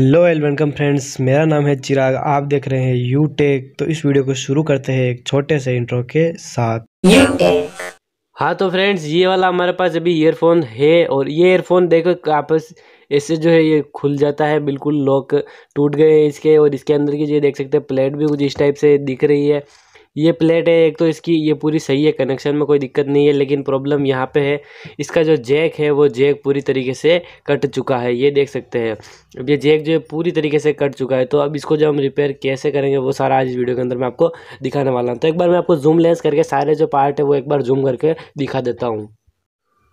hello L welcome friends मेरा नाम है चिराग आप देख रहे हैं यू टेक तो इस वीडियो को शुरू करते हैं एक छोटे से इंट्रो के साथ हाँ तो फ्रेंड्स ये वाला हमारे पास अभी ईयरफोन है और ये ईयरफोन देखो आपस ऐसे जो है ये खुल जाता है बिल्कुल लॉक टूट गए हैं इसके और इसके अंदर की जो देख सकते हैं प्लेट भी कुछ इस टाइप से दिख रही है ये प्लेट है एक तो इसकी ये पूरी सही है कनेक्शन में कोई दिक्कत नहीं है लेकिन प्रॉब्लम यहाँ पे है इसका जो जैक है वो जैक पूरी तरीके से कट चुका है ये देख सकते हैं अब ये जैक जो है पूरी तरीके से कट चुका है तो अब इसको जो हम रिपेयर कैसे करेंगे वो सारा आज इस वीडियो के अंदर मैं आपको दिखाने वाला हूँ तो एक बार मैं आपको जूम लेंस करके सारे जो पार्ट है वो एक बार जूम करके दिखा देता हूँ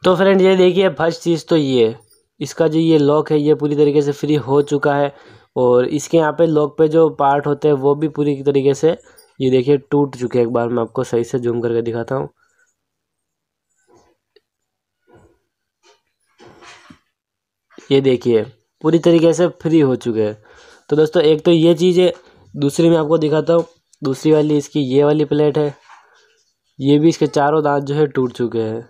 तो फ्रेंड ये देखिए फर्स्ट चीज़ तो ये इसका जो ये लॉक है ये पूरी तरीके से फ्री हो चुका है और इसके यहाँ पे लॉक पे जो पार्ट होते हैं वो भी पूरी तरीके से ये देखिए टूट चुके हैं एक बार मैं आपको सही से जूम करके दिखाता हूँ ये देखिए पूरी तरीके से फ्री हो चुके हैं तो दोस्तों एक तो ये चीज़ है दूसरी मैं आपको दिखाता हूँ दूसरी वाली इसकी ये वाली प्लेट है ये भी इसके चारों दांत जो है टूट चुके हैं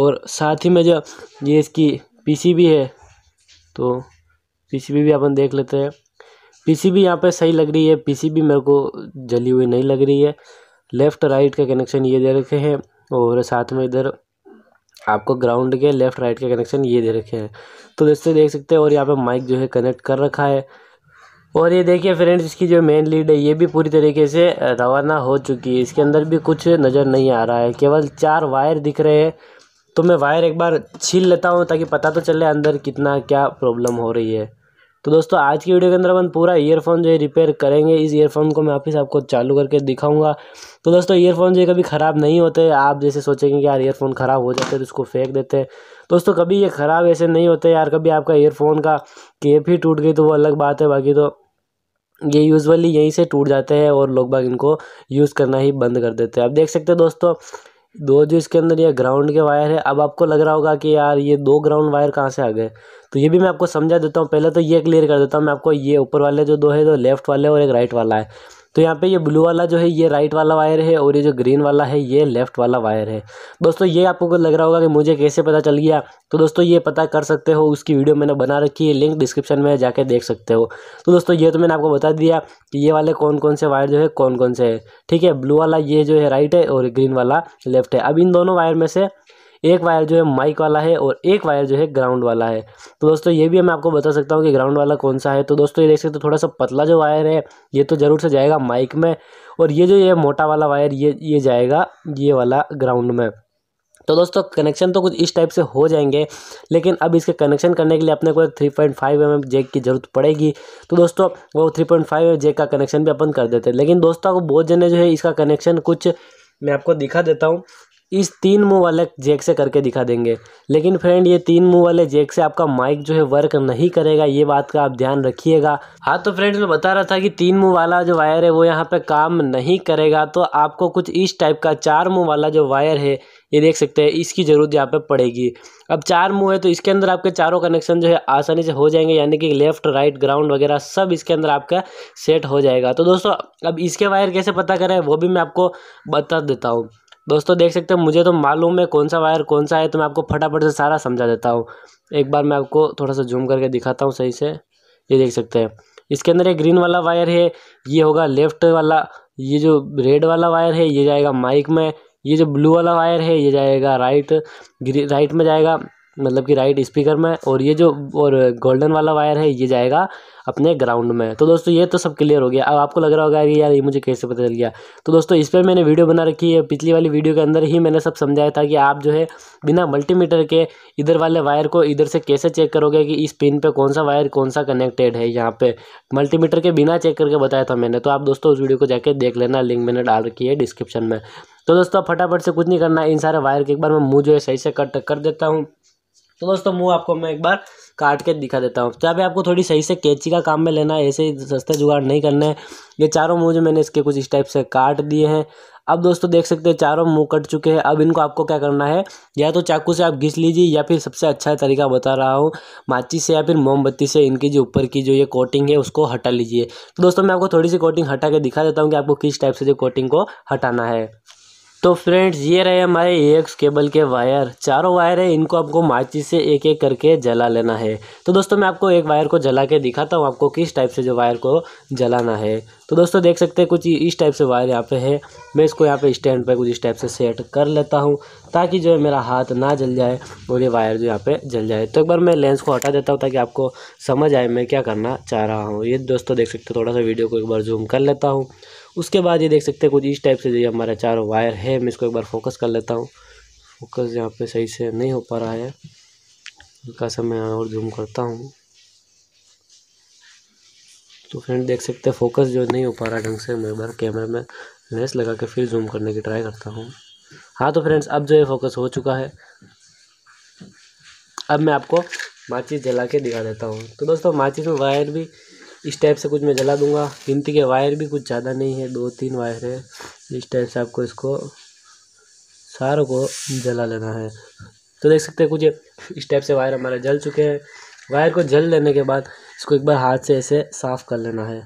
और साथ ही में जो ये इसकी पीसीबी है तो पीसीबी भी अपन देख लेते हैं पीसीबी यहाँ पे सही लग रही है पीसीबी मेरे को जली हुई नहीं लग रही है लेफ़्ट राइट का कनेक्शन ये दे रखे हैं और साथ में इधर आपको ग्राउंड के लेफ़्ट राइट के कनेक्शन ये दे रखे हैं तो दोस्तों देख सकते हैं और यहाँ पे माइक जो है कनेक्ट कर रखा है और ये देखिए फ्रेंड्स इसकी जो मेन लीड है ये भी पूरी तरीके से रवाना हो चुकी है इसके अंदर भी कुछ नज़र नहीं आ रहा है केवल चार वायर दिख रहे हैं तो मैं वायर एक बार छील लेता हूँ ताकि पता तो चले अंदर कितना क्या प्रॉब्लम हो रही है तो दोस्तों आज की वीडियो के अंदर अपन पूरा ईयरफोन जो है रिपेयर करेंगे इस ईयरफोन को मैं वापस आपको चालू करके दिखाऊंगा तो दोस्तों ईयरफोन जो है कभी ख़राब नहीं होते आप जैसे सोचेंगे कि यार ईयरफोन ख़राब हो जाते हैं तो उसको फेंक देते हैं दोस्तों कभी ये ख़राब ऐसे नहीं होते यार कभी आपका ईयरफोन का केप ही टूट गई तो वो अलग बात है बाकी तो ये यूजुअली यहीं से टूट जाते हैं और लोग बाग इनको यूज़ करना ही बंद कर देते हैं आप देख सकते हैं दोस्तों दो जो इसके अंदर ये ग्राउंड के वायर है अब आपको लग रहा होगा कि यार ये दो ग्राउंड वायर कहाँ से आ गए तो ये भी मैं आपको समझा देता हूँ पहले तो ये क्लियर कर देता हूँ मैं आपको ये ऊपर वाले जो दो है दो लेफ्ट वाले और एक राइट वाला है तो यहाँ पे ये ब्लू वाला जो है ये राइट वाला वायर है और ये जो ग्रीन वाला है ये लेफ्ट वाला वायर है दोस्तों ये आपको लग रहा होगा कि मुझे कैसे पता चल गया तो दोस्तों ये पता कर सकते हो उसकी वीडियो मैंने बना रखी है लिंक डिस्क्रिप्शन में जाके देख सकते हो तो दोस्तों ये तो मैंने आपको बता दिया कि ये वाले कौन कौन से वायर जो है कौन कौन से है ठीक है ब्लू वाला ये जो है राइट है और ग्रीन वाला लेफ्ट है अब इन दोनों वायर में से एक वायर जो है माइक वाला है और एक वायर जो है ग्राउंड वाला है तो दोस्तों ये भी मैं आपको बता सकता हूँ कि ग्राउंड वाला कौन सा है तो दोस्तों ये देख सकते हो थोड़ा सा पतला जो वायर है ये तो ज़रूर से जाएगा माइक में और ये जो ये मोटा वाला वायर ये ये जाएगा ये वाला ग्राउंड में तो दोस्तों कनेक्शन तो कुछ इस टाइप से हो जाएंगे लेकिन अब इसके कनेक्शन करने के लिए अपने को एक three point five M M jack की जरूरत पड़ेगी तो दोस्तों वो थ्री पॉइंट फाइव जेक का कनेक्शन भी अपन कर देते हैं लेकिन दोस्तों को बहुत जने जो है इसका कनेक्शन कुछ मैं आपको दिखा देता हूँ इस तीन मुंह वाले जैक से करके दिखा देंगे लेकिन फ्रेंड ये तीन मुंह वाले जैक से आपका माइक जो है वर्क नहीं करेगा ये बात का आप ध्यान रखिएगा हाँ तो फ्रेंड मैं बता रहा था कि तीन मुंह वाला जो वायर है वो यहाँ पे काम नहीं करेगा तो आपको कुछ इस टाइप का चार मुंह वाला जो वायर है ये देख सकते हैं इसकी ज़रूरत यहाँ पे पड़ेगी अब चार मुंह है तो इसके अंदर आपके चारों कनेक्शन जो है आसानी से हो जाएंगे यानी कि लेफ्ट राइट ग्राउंड वगैरह सब इसके अंदर आपका सेट हो जाएगा तो दोस्तों अब इसके वायर कैसे पता करें वो भी मैं आपको बता देता हूँ दोस्तों देख सकते हैं मुझे तो मालूम है कौन सा वायर कौन सा है तो मैं आपको फटाफट से सारा समझा देता हूँ एक बार मैं आपको थोड़ा सा जूम करके दिखाता हूँ सही से ये देख सकते हैं इसके अंदर ये ग्रीन वाला वायर है ये होगा लेफ्ट वाला ये जो रेड वाला वायर है ये जाएगा माइक में ये जो ब्लू वाला वायर है ये जाएगा राइट राइट में जाएगा मतलब कि राइट स्पीकर में और ये जो और गोल्डन वाला वायर है ये जाएगा अपने ग्राउंड में तो दोस्तों ये तो सब क्लियर हो गया अब आपको लग रहा होगा कि यार ये मुझे कैसे पता चल गया तो दोस्तों इस पर मैंने वीडियो बना रखी है पिछली वाली वीडियो के अंदर ही मैंने सब समझाया था कि आप जो है बिना मल्टीमीटर के इधर वाले वायर को इधर से कैसे चेक करोगे कि इस पिन पर कौन सा वायर कौन सा कनेक्टेड है यहाँ पर मल्टीमीटर के बिना चेक करके बताया था मैंने तो आप दोस्तों उस वीडियो को जाके देख लेना लिंक मैंने डाल रखी है डिस्क्रिप्शन में तो दोस्तों फटाफट से कुछ नहीं करना इन सारे वायर के एक बार मैं मुँह जो है सही से कट कर देता हूँ तो दोस्तों मुँह आपको मैं एक बार काट के दिखा देता हूँ जहाँ पे आपको थोड़ी सही से कैची का काम में लेना है ऐसे ही सस्ते जुगाड़ नहीं करना है ये चारों मुँह जो मैंने इसके कुछ इस टाइप से काट दिए हैं अब दोस्तों देख सकते हैं चारों मुंह कट चुके हैं अब इनको आपको क्या करना है या तो चाकू से आप घिस लीजिए या फिर सबसे अच्छा तरीका बता रहा हूँ माचिस से या फिर मोमबत्ती से इनकी जो ऊपर की जो ये कोटिंग है उसको हटा लीजिए तो दोस्तों मैं आपको थोड़ी सी कोटिंग हटा के दिखा देता हूँ कि आपको किस टाइप से जो कोटिंग को हटाना है तो फ्रेंड्स ये रहे हमारे ए एक्स केबल के वायर चारों वायर है इनको आपको माचिस से एक एक करके जला लेना है तो दोस्तों मैं आपको एक वायर को जला के दिखाता हूँ आपको किस टाइप से जो वायर को जलाना है तो दोस्तों देख सकते हैं कुछ इस टाइप से वायर यहाँ पे है मैं इसको यहाँ पे स्टैंड पे कुछ इस टाइप से सेट कर लेता हूँ ताकि जो है मेरा हाथ ना जल जाए और ये वायर जो यहाँ पे जल जाए तो एक बार मैं लेंस को हटा देता हूँ ताकि आपको समझ आए मैं क्या करना चाह रहा हूँ ये दोस्तों देख सकते थोड़ा सा वीडियो को एक बार जूम कर लेता हूँ उसके बाद ये देख सकते हैं कुछ इस टाइप से जो हमारा चार वायर है मैं इसको एक बार फोकस कर लेता हूँ फोकस यहाँ पे सही से नहीं हो पा रहा है हल्का सा मैं और जूम करता हूँ तो फ्रेंड देख सकते हैं फोकस जो नहीं हो पा रहा ढंग से मैं एक बार कैमरे में लेंस लगा के फिर जूम करने की ट्राई करता हूँ हाँ तो फ्रेंड्स अब जो है फोकस हो चुका है अब मैं आपको माचिस जला के दिखा देता हूँ तो दोस्तों माचिस में वायर भी इस टाइप से कुछ मैं जला दूंगा गिनती के वायर भी कुछ ज़्यादा नहीं है दो तीन वायर है इस टाइप से आपको इसको सारों को जला लेना है तो देख सकते हैं कुछ इस टाइप से वायर हमारे जल चुके हैं वायर को जल लेने के बाद इसको एक बार हाथ से ऐसे साफ़ कर लेना है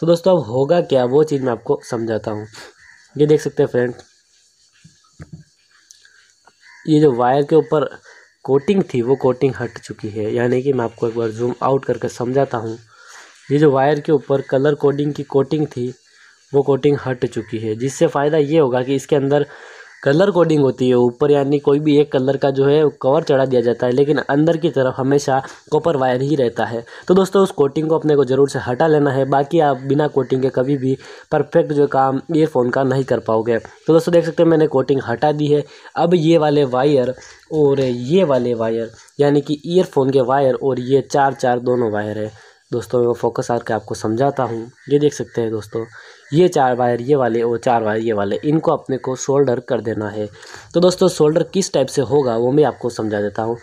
तो दोस्तों अब होगा क्या वो चीज़ मैं आपको समझाता हूँ ये देख सकते हैं फ्रेंड ये जो वायर के ऊपर कोटिंग थी वो कोटिंग हट चुकी है यानी कि मैं आपको एक बार जूम आउट करके समझाता हूँ ये जो वायर के ऊपर कलर कोडिंग की कोटिंग थी वो कोटिंग हट चुकी है जिससे फ़ायदा ये होगा कि इसके अंदर कलर कोडिंग होती है ऊपर यानी कोई भी एक कलर का जो है कवर चढ़ा दिया जाता है लेकिन अंदर की तरफ हमेशा कॉपर वायर ही रहता है तो दोस्तों उस कोटिंग को अपने को ज़रूर से हटा लेना है बाकी आप बिना कोटिंग के कभी भी परफेक्ट जो काम ईयरफोन का नहीं कर पाओगे तो दोस्तों देख सकते हैं मैंने कोटिंग हटा दी है अब ये वाले वायर और ये वाले वायर यानी कि ईयरफोन के वायर और ये चार चार दोनों वायर है दोस्तों मैं वो फोकस आर के आपको समझाता हूँ ये देख सकते हैं दोस्तों ये चार वायर ये वाले और चार वायर ये वाले इनको अपने को सोल्डर कर देना है तो दोस्तों सोल्डर किस टाइप से होगा वो मैं आपको समझा देता हूँ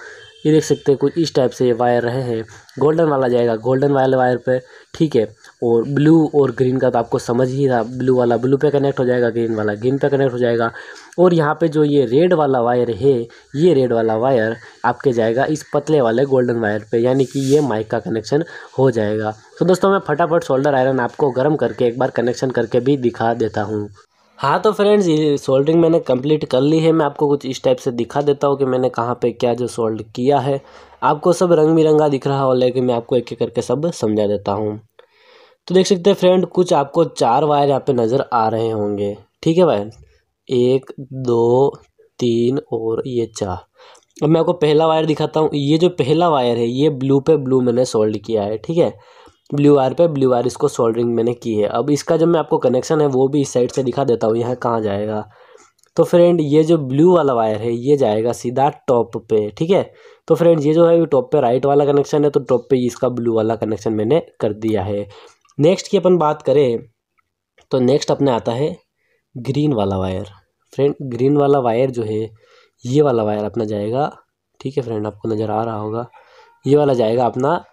ये देख सकते हैं कुछ इस टाइप से ये वायर रहे हैं गोल्डन वाला जाएगा गोल्डन वाले वायर पे ठीक है और ब्लू और ग्रीन का तो आपको समझ ही रहा ब्लू वाला ब्लू पे कनेक्ट हो जाएगा ग्रीन वाला ग्रीन पे कनेक्ट हो जाएगा और यहाँ पे जो ये रेड वाला वायर है ये रेड वाला वायर आपके जाएगा इस पतले वाले गोल्डन वायर पर यानी कि ये माइक का कनेक्शन हो जाएगा तो दोस्तों मैं फटाफट शोल्डर आयरन आपको गर्म करके एक बार कनेक्शन करके भी दिखा देता हूँ हाँ तो फ्रेंड्स ये सोल्डरिंग मैंने कंप्लीट कर ली है मैं आपको कुछ इस टाइप से दिखा देता हूँ कि मैंने कहाँ पे क्या जो सोल्ड किया है आपको सब रंग बिरंगा दिख रहा हो लेकिन मैं आपको एक एक करके सब समझा देता हूँ तो देख सकते हैं फ्रेंड कुछ आपको चार वायर यहाँ पे नज़र आ रहे होंगे ठीक है भाई एक दो तीन और ये चार अब मैं आपको पहला वायर दिखाता हूँ ये जो पहला वायर है ये ब्लू पे ब्लू मैंने सोल्ड किया है ठीक है ब्लू वायर पे ब्लू वायर इसको सोल्डरिंग मैंने की है अब इसका जब मैं आपको कनेक्शन है वो भी इस साइड से दिखा देता हूँ यहाँ कहाँ जाएगा तो फ्रेंड ये जो ब्लू वाला वायर है ये जाएगा सीधा टॉप पे ठीक है तो फ्रेंड ये जो है टॉप पे राइट वाला कनेक्शन है तो टॉप पे इसका ब्लू वाला कनेक्शन मैंने कर दिया है नेक्स्ट की अपन बात करें तो नेक्स्ट अपने आता है ग्रीन वाला वायर फ्रेंड ग्रीन वाला वायर जो है ये वाला वायर अपना जाएगा ठीक है फ्रेंड आपको नज़र आ रहा होगा ये वाला जाएगा अपना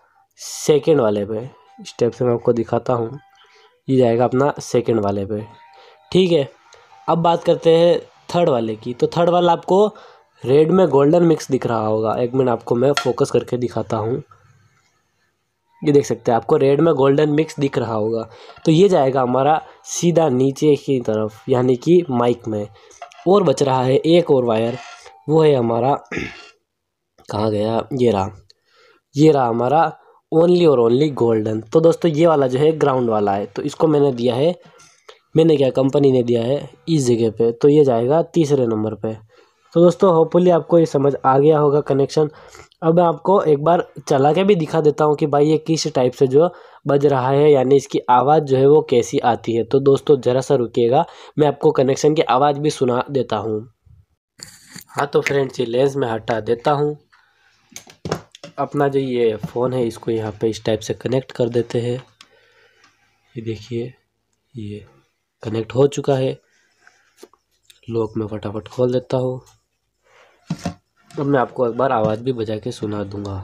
सेकेंड वाले पे स्टेप से मैं आपको दिखाता हूँ ये जाएगा अपना सेकंड वाले पे ठीक है अब बात करते हैं थर्ड वाले की तो थर्ड वाला आपको रेड में गोल्डन मिक्स दिख रहा होगा एक मिनट आपको मैं फोकस करके दिखाता हूँ ये देख सकते हैं आपको रेड में गोल्डन मिक्स दिख रहा होगा तो ये जाएगा हमारा सीधा नीचे की तरफ यानी कि माइक में और बच रहा है एक और वायर वो है हमारा कहाँ गया ये रहा ये रहा हमारा ओनली और ओनली गोल्डन तो दोस्तों ये वाला जो है ग्राउंड वाला है तो इसको मैंने दिया है मैंने क्या कंपनी ने दिया है इस जगह पे तो ये जाएगा तीसरे नंबर पे तो दोस्तों होपफुली आपको ये समझ आ गया होगा कनेक्शन अब मैं आपको एक बार चला के भी दिखा देता हूँ कि भाई ये किस टाइप से जो बज रहा है यानी इसकी आवाज़ जो है वो कैसी आती है तो दोस्तों ज़रा सा रुकीगा मैं आपको कनेक्शन की आवाज़ भी सुना देता हूँ हाँ तो फ्रेंड्स ये लेंस मैं हटा देता हूँ अपना जो ये फ़ोन है इसको यहाँ पे इस टाइप से कनेक्ट कर देते हैं ये देखिए ये कनेक्ट हो चुका है लॉक में फटाफट खोल देता हूँ अब मैं आपको एक बार आवाज़ भी बजा के सुना दूँगा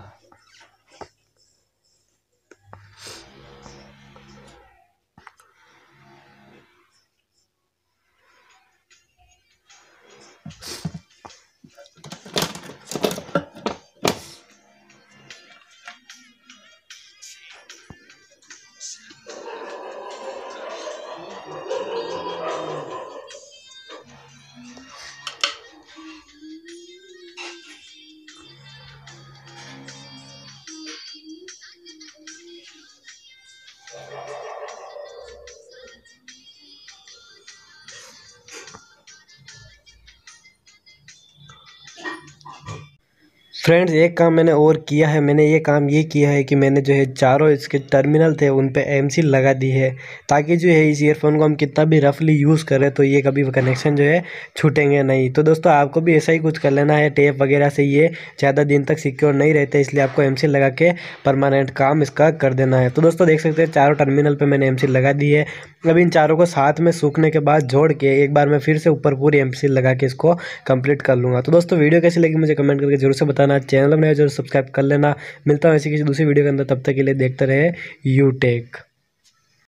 फ्रेंड्स एक काम मैंने और किया है मैंने ये काम ये किया है कि मैंने जो है चारों इसके टर्मिनल थे उन पे एम लगा दी है ताकि जो है इस ईयरफोन को हम कितना भी रफली यूज़ करें तो ये कभी कनेक्शन जो है छूटेंगे नहीं तो दोस्तों आपको भी ऐसा ही कुछ कर लेना है टेप वगैरह से ये ज़्यादा दिन तक सिक्योर नहीं रहते इसलिए आपको एम लगा के परमानेंट काम इसका कर देना है तो दोस्तों देख सकते हैं चारों टर्मिनल पर मैंने एम लगा दी है अब इन चारों को साथ में सूखने के बाद जोड़ के एक बार मैं फिर से ऊपर पूरी एम लगा के इसको कम्प्लीट कर लूँगा तो दोस्तों वीडियो कैसी लगी मुझे कमेंट करके जरूर से बताना लेना चैनल में जो सब्सक्राइब कर लेना मिलता है ऐसी किसी दूसरी वीडियो के अंदर तब तक के लिए देखते रहे यू टेक